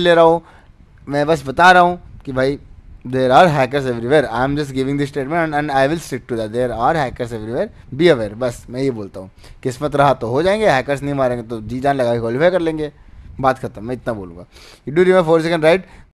ले रहा हूँ मैं बस बता रहा हूँ कि भाई there are hackers everywhere I am just giving this statement and I will stick to that there are hackers everywhere be aware बस मैं ये बोलता हूँ किस्मत रहा तो हो जाएंगे हैकर्स नहीं मारेंगे तो जी जान लगा के क्वालिफाई कर लेंगे बात खत्म मैं इतना बोलूँगा you do remember four second right